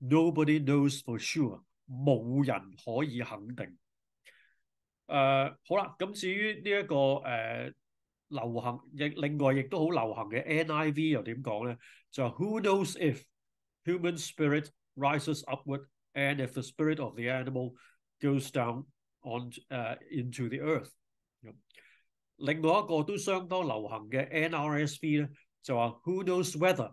Nobody knows for sure，冇人可以肯定。誒、uh, 好啦，咁至於呢、這、一個誒、uh, 流行，亦另外亦都好流行嘅 NIV 又點講咧？就 Who knows if human spirit rises upward and if the spirit of the animal goes down on 誒、uh, into the earth？另外一個都相當流行嘅 NRSV 咧，就話 Who knows whether？